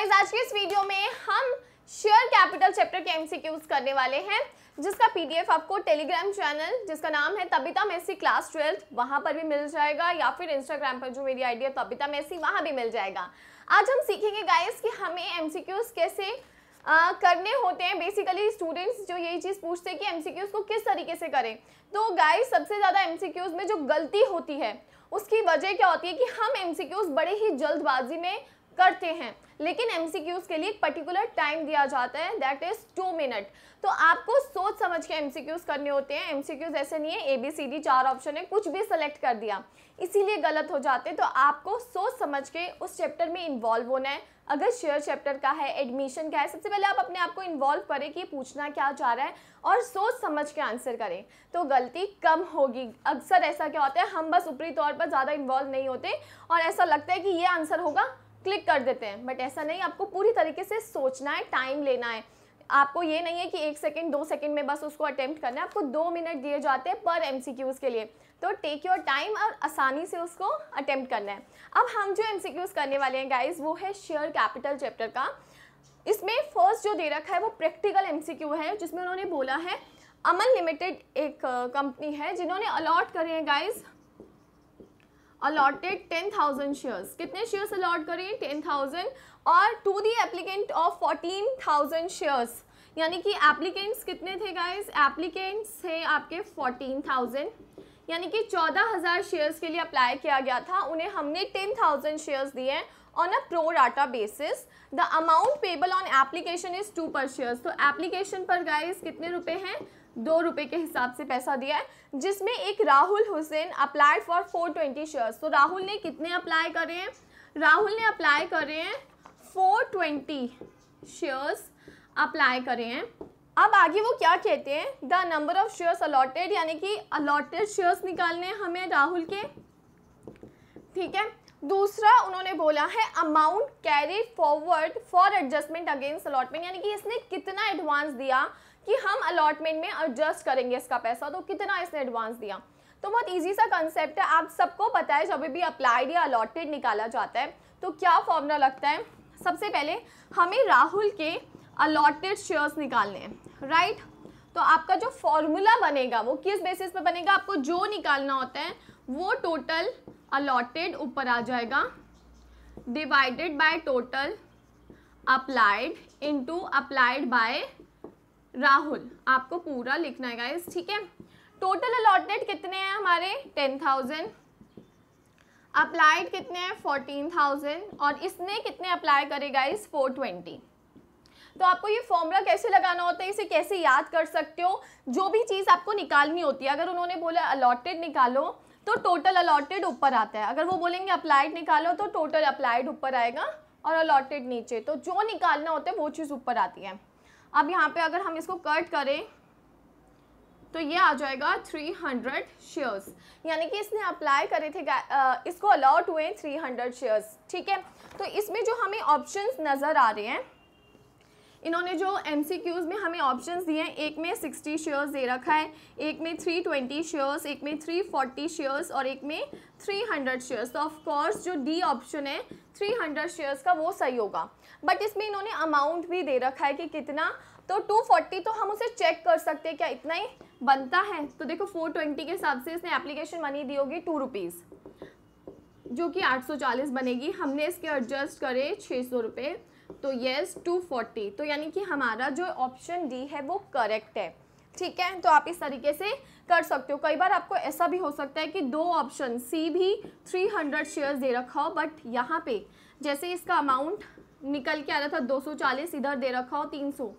Guys आज के इस वीडियो में हम शेयर कैपिटल चैप्टर के एमसीक्यूज करने वाले हैं जिसका पीडीएफ आपको टेलीग्राम चैनल जिसका नाम है तबिता मेसी क्लास ट्वेल्थ वहां पर भी मिल जाएगा या फिर इंस्टाग्राम पर जो मेरी आईडी है तबिता मेसी वहां भी मिल जाएगा आज हम सीखेंगे गाइस कि हमें एम कैसे आ, करने होते हैं बेसिकली स्टूडेंट्स जो यही चीज़ पूछते हैं कि एम को किस तरीके से करें तो गाइस सबसे ज़्यादा एम में जो गलती होती है उसकी वजह क्या होती है कि हम एम बड़े ही जल्दबाजी में करते हैं लेकिन एम के लिए एक पर्टिकुलर टाइम दिया जाता है दैट इज़ टू मिनट तो आपको सोच समझ के एम करने होते हैं एम ऐसे नहीं है ए बी सी डी चार ऑप्शन है कुछ भी सिलेक्ट कर दिया इसीलिए गलत हो जाते हैं तो आपको सोच समझ के उस चैप्टर में इन्वॉल्व होना है अगर शेयर चैप्टर का है एडमिशन का है सबसे पहले आप अपने आप को इन्वॉल्व करें कि पूछना क्या चाह रहा है और सोच समझ के आंसर करें तो गलती कम होगी अक्सर ऐसा क्या होता है हम बस ऊपरी तौर पर ज़्यादा इन्वॉल्व नहीं होते और ऐसा लगता है कि ये आंसर होगा क्लिक कर देते हैं बट ऐसा नहीं आपको पूरी तरीके से सोचना है टाइम लेना है आपको ये नहीं है कि एक सेकेंड दो सेकेंड में बस उसको अटैम्प्ट करना है आपको दो मिनट दिए जाते हैं पर एम के लिए तो टेक योर टाइम और आसानी से उसको अटैम्प्ट करना है अब हम जो एम करने वाले हैं गाइज वो है शेयर कैपिटल चैप्टर का इसमें फर्स्ट जो दे रखा है वो प्रैक्टिकल एम है जिसमें उन्होंने बोला है अमन लिमिटेड एक कंपनी है जिन्होंने अलॉट करे हैं guys allotted ten thousand shares कितने शेयर्स अलॉट करें टेन थाउजेंड और to the applicant of fourteen thousand shares यानी कि एप्लीकेंट्स कितने थे गाइज एप्लीकेंट्स थे आपके फोर्टीन थाउजेंड यानी कि चौदह हज़ार शेयर्स के लिए अप्लाई किया गया था उन्हें हमने टेन थाउजेंड शेयर्स दिए हैं on a pro data basis the amount payable on application is two per shares तो एप्लीकेशन पर गाइज कितने रुपए हैं दो रुपए के हिसाब से पैसा दिया है जिसमें एक Rahul Hussain applied for four twenty shares तो राहुल ने कितने अप्लाई करे हैं राहुल ने अप्लाई करे हैं फोर ट्वेंटी शेयर्स अप्लाई करे हैं अब आगे वो क्या कहते हैं the number of shares allotted यानी कि अलॉटेड शेयर्स निकालने हमें राहुल के ठीक है दूसरा उन्होंने बोला है amount carry forward for adjustment against allotment यानी कि इसने कितना एडवांस दिया कि हम अलॉटमेंट में एडजस्ट करेंगे इसका पैसा तो कितना इसने एडवांस दिया तो बहुत ईजी सा कंसेप्ट है आप सबको पता है जब भी अप्लाइड या अलॉटेड निकाला जाता है तो क्या फॉर्मूला लगता है सबसे पहले हमें राहुल के अलॉटेड शेयर्स निकालने हैं राइट तो आपका जो फॉर्मूला बनेगा वो किस बेसिस पर बनेगा आपको जो निकालना होता है वो टोटल अलॉटेड ऊपर आ जाएगा divided by total applied into applied by Rahul आपको पूरा लिखना है गाइस ठीक है टोटल अलॉटेड कितने हैं हमारे टेन थाउजेंड अप्लाइड कितने हैं फोर्टीन थाउजेंड और इसने कितने अप्लाई करे गाइस फोर ट्वेंटी तो आपको ये फॉर्मूला कैसे लगाना होता है इसे कैसे याद कर सकते हो जो भी चीज़ आपको निकालनी होती है अगर उन्होंने बोला अलॉटेड निकालो तो टोटल अलॉटेड ऊपर आता है अगर वो बोलेंगे अप्लाइड निकालो तो टोटल अप्लाइड ऊपर आएगा और अलॉटेड नीचे तो जो निकालना होता है वो चीज़ ऊपर आती है अब यहाँ पे अगर हम इसको कट करें तो ये आ जाएगा 300 शेयर्स यानी कि इसने अप्लाई करे थे इसको अलॉट हुए 300 शेयर्स ठीक है तो इसमें जो हमें ऑप्शंस नज़र आ रहे हैं इन्होंने जो एम में हमें ऑप्शन दिए हैं एक में सिक्सटी शेयर्स दे रखा है एक में थ्री ट्वेंटी शेयर्स एक में थ्री फोर्टी शेयर्स और एक में थ्री हंड्रेड शेयर्स तो ऑफकोर्स जो डी ऑप्शन है थ्री हंड्रेड शेयर्स का वो सही होगा बट इसमें इन्होंने अमाउंट भी दे रखा है कि कितना तो 240 तो हम उसे चेक कर सकते हैं क्या इतना ही बनता है तो देखो 420 के हिसाब से इसने एप्लीकेशन मनी दी होगी टू रुपीज़ जो कि 840 बनेगी हमने इसके एडजस्ट करे छः सौ रुपये तो येस टू फोर्टी तो यानी कि हमारा जो ऑप्शन डी है वो करेक्ट है ठीक है तो आप इस तरीके से कर सकते हो कई बार आपको ऐसा भी हो सकता है कि दो ऑप्शन सी भी थ्री हंड्रेड शेयर्स दे रखा हो बट यहाँ पे जैसे इसका अमाउंट निकल के आ रहा था दो सौ चालीस इधर दे रखा हो तीन सौ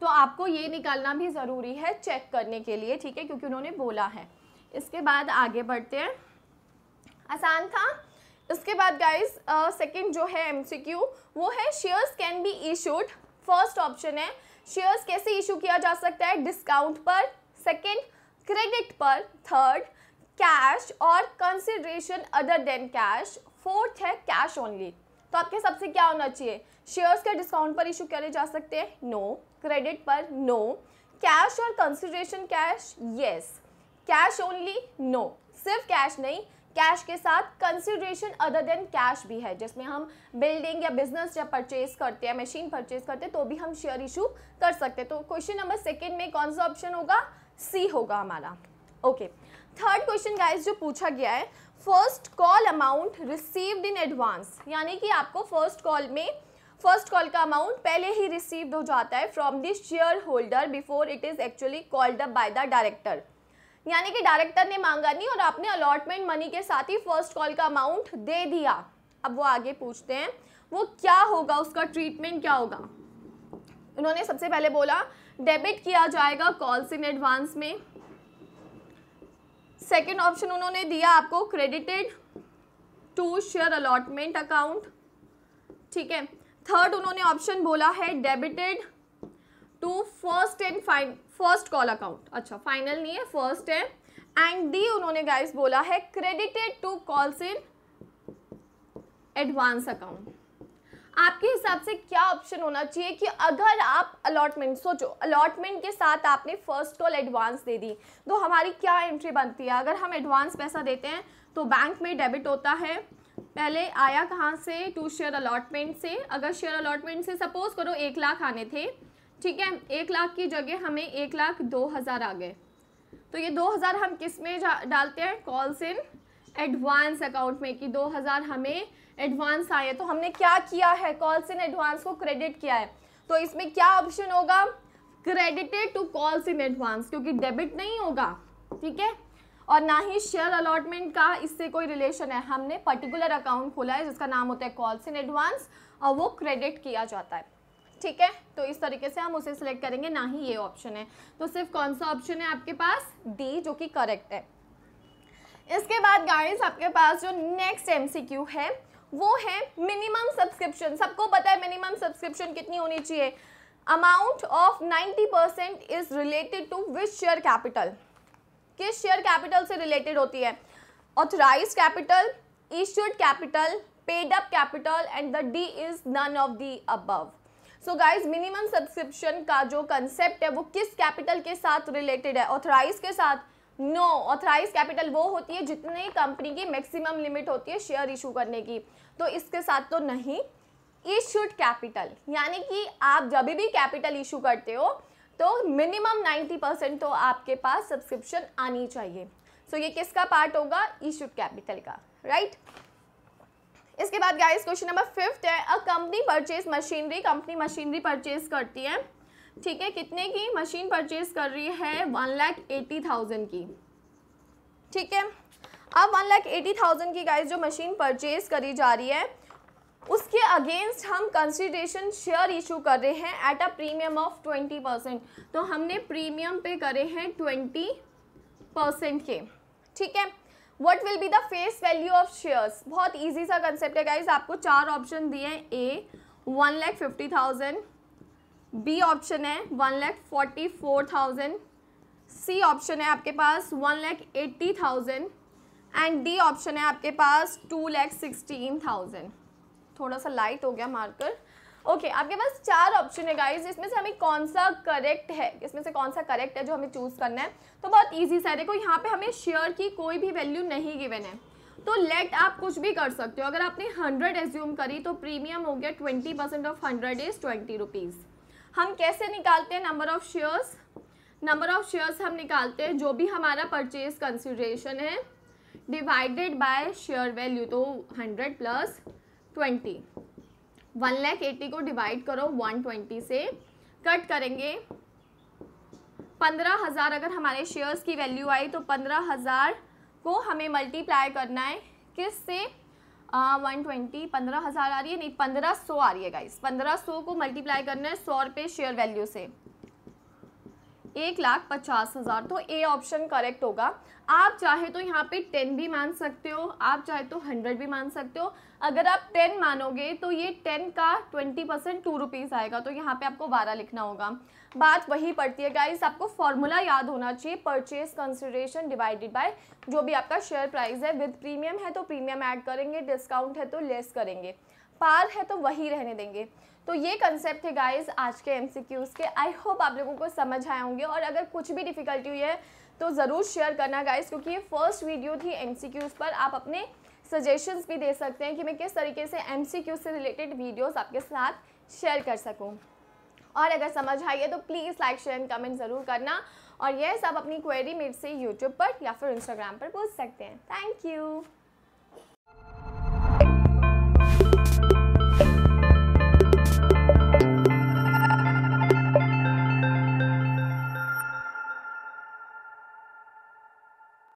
तो आपको ये निकालना भी ज़रूरी है चेक करने के लिए ठीक है क्योंकि उन्होंने बोला है इसके बाद आगे बढ़ते हैं आसान था इसके बाद गाइस सेकंड जो है एमसीक्यू वो है shares can be issued first option है शेयर्स कैसे इशू किया जा सकता है डिस्काउंट पर सेकंड क्रेडिट पर थर्ड कैश और consideration other than cash fourth है कैश ओनली तो आपके सबसे क्या होना चाहिए शेयर्स के डिस्काउंट पर इशू करे जा सकते हैं नो क्रेडिट पर नो कैश और consideration cash yes cash only no सिर्फ कैश नहीं कैश के साथ कंसिडरेशन अदर देन कैश भी है जिसमें हम बिल्डिंग या बिजनेस जब परचेज करते हैं मशीन परचेज करते हैं तो भी हम शेयर इशू कर सकते हैं तो क्वेश्चन नंबर सेकेंड में कौन सा ऑप्शन होगा सी होगा हमारा ओके थर्ड क्वेश्चन गाइस जो पूछा गया है first call amount received in advance यानी कि आपको फर्स्ट कॉल में फर्स्ट कॉल का अमाउंट पहले ही रिसीव्ड हो जाता है from the shareholder before it is actually called up by the director यानी कि डायरेक्टर ने मांगा नहीं और आपने अलॉटमेंट मनी के साथ ही फर्स्ट कॉल का अमाउंट दे दिया अब वो आगे पूछते हैं वो क्या होगा उसका ट्रीटमेंट क्या होगा उन्होंने सबसे पहले बोला डेबिट किया जाएगा कॉल्स इन एडवांस में सेकेंड ऑप्शन उन्होंने दिया आपको credited to share allotment account ठीक है थर्ड उन्होंने ऑप्शन बोला है debited to first and fine first call account अच्छा फाइनल नहीं है फर्स्ट है एंड डी उन्होंने गाइस बोला है credited to calls in advance account आपके हिसाब से क्या ऑप्शन होना चाहिए कि अगर आप अलॉटमेंट सोचो अलॉटमेंट के साथ आपने फर्स्ट कॉल एडवांस दे दी तो हमारी क्या एंट्री बनती है अगर हम एडवांस पैसा देते हैं तो बैंक में डेबिट होता है पहले आया कहाँ से टू शेयर अलॉटमेंट से अगर शेयर अलॉटमेंट से सपोज करो एक लाख आने थे ठीक है एक लाख की जगह हमें एक लाख दो हज़ार आ गए तो ये दो हज़ार हम किस में डालते हैं कॉल्स इन एडवांस अकाउंट में कि दो हज़ार हमें एडवांस आए तो हमने क्या किया है कॉल्स इन एडवांस को क्रेडिट किया है तो इसमें क्या ऑप्शन होगा credited to calls in advance क्योंकि डेबिट नहीं होगा ठीक है और ना ही शेयर अलॉटमेंट का इससे कोई रिलेशन है हमने पर्टिकुलर अकाउंट खोला है जिसका नाम होता है कॉल्स इन एडवांस और वो क्रेडिट किया जाता है ठीक है तो इस तरीके से हम उसे सिलेक्ट करेंगे ना ही ये ऑप्शन है तो सिर्फ कौन सा ऑप्शन है आपके पास डी जो कि करेक्ट है इसके बाद गाइस आपके पास जो नेक्स्ट एमसीक्यू है वो है मिनिमम सब्सक्रिप्शन सबको पता है मिनिमम सब्सक्रिप्शन कितनी होनी चाहिए amount of ninety percent is related to which share capital किस शेयर कैपिटल से रिलेटेड होती है authorise capital issued capital paid up capital and the D is none of the above so guys minimum subscription का जो concept है वो किस capital के साथ रिलेटेड है ऑथराइज के साथ नो ऑथराइज कैपिटल वो होती है जितने कंपनी की मैक्सिमम लिमिट होती है शेयर इशू करने की तो इसके साथ तो नहीं इशूड कैपिटल यानी कि आप जब भी कैपिटल इशू करते हो तो मिनिमम 90 परसेंट तो आपके पास सब्सक्रिप्शन आनी चाहिए सो so ये किसका पार्ट होगा इशूड कैपिटल का राइट right? इसके बाद गाइस क्वेश्चन नंबर फिफ्थ है a company purchase machinery company machinery purchase करती है ठीक है कितने की मशीन परचेज कर रही है वन लाख एटी थाउजेंड की ठीक है अब वन लाख एटी थाउजेंड की गाइस जो मशीन परचेज करी जा रही है उसके अगेंस्ट हम कंसिडरेशन शेयर इशू कर रहे हैं at a premium of twenty percent तो हमने प्रीमियम पे करे हैं ट्वेंटी परसेंट के ठीक है what will be the face value of shares बहुत इजी सा कंसेप्ट है गाइज आपको चार ऑप्शन दिए हैं A one lakh fifty thousand B option है one lakh forty four thousand C option है आपके पास one lakh eighty thousand and D option है आपके पास टू लैख सिक्सटीन थाउजेंड थोड़ा सा लाइट हो गया मार्कर ओके okay, आपके पास चार ऑप्शन है गाइज इसमें से हमें कौन सा करेक्ट है इसमें से कौन सा करेक्ट है जो हमें चूज़ करना है तो बहुत ईजी सा है देखो यहाँ पे हमें शेयर की कोई भी वैल्यू नहीं गिवन है तो लेट आप कुछ भी कर सकते हो अगर आपने हंड्रेड एज्यूम करी तो प्रीमियम हो गया twenty percent of hundred is twenty rupees हम कैसे निकालते हैं number of shares number of shares हम निकालते हैं जो भी हमारा परचेज कंसिड्रेशन है डिवाइडेड बाय शेयर वैल्यू तो hundred plus twenty one lakh eighty को डिवाइड करो वन ट्वेंटी से कट करेंगे पंद्रह हज़ार अगर हमारे शेयर्स की वैल्यू आई तो पंद्रह हज़ार को हमें मल्टीप्लाई करना है किस से वन ट्वेंटी पंद्रह हज़ार आ रही है नहीं पंद्रह सौ आ रही है गाइस पंद्रह सौ को मल्टीप्लाई करना है सौ रुपये शेयर वैल्यू से एक लाख पचास हज़ार तो ए ऑप्शन करेक्ट होगा आप चाहे तो यहाँ पे टेन भी मान सकते हो आप चाहे तो हंड्रेड भी मान सकते हो अगर आप टेन मानोगे तो ये टेन का ट्वेंटी परसेंट टू रुपीज़ आएगा तो यहाँ पे आपको बारह लिखना होगा बात वही पड़ती है गाइस आपको फॉर्मूला याद होना चाहिए परचेज कंसिडरेशन डिवाइडेड बाय जो भी आपका शेयर प्राइस है विद प्रीमियम है तो प्रीमियम ऐड करेंगे डिस्काउंट है तो लेस करेंगे पार है तो वही रहने देंगे तो ये कंसेप्ट है गाइज़ आज के एम के आई होप आप लोगों को समझ आए होंगे और अगर कुछ भी डिफ़िकल्टी हुई है तो ज़रूर शेयर करना गाइस क्योंकि ये फर्स्ट वीडियो थी एम पर आप अपने सजेशंस भी दे सकते हैं कि मैं किस तरीके से एम से रिलेटेड वीडियोस आपके साथ शेयर कर सकूं और अगर समझ आई है तो please like share and comment ज़रूर करना और यस आप अपनी क्वेरी मेरे से यूट्यूब पर या फिर इंस्टाग्राम पर पूछ सकते हैं थैंक यू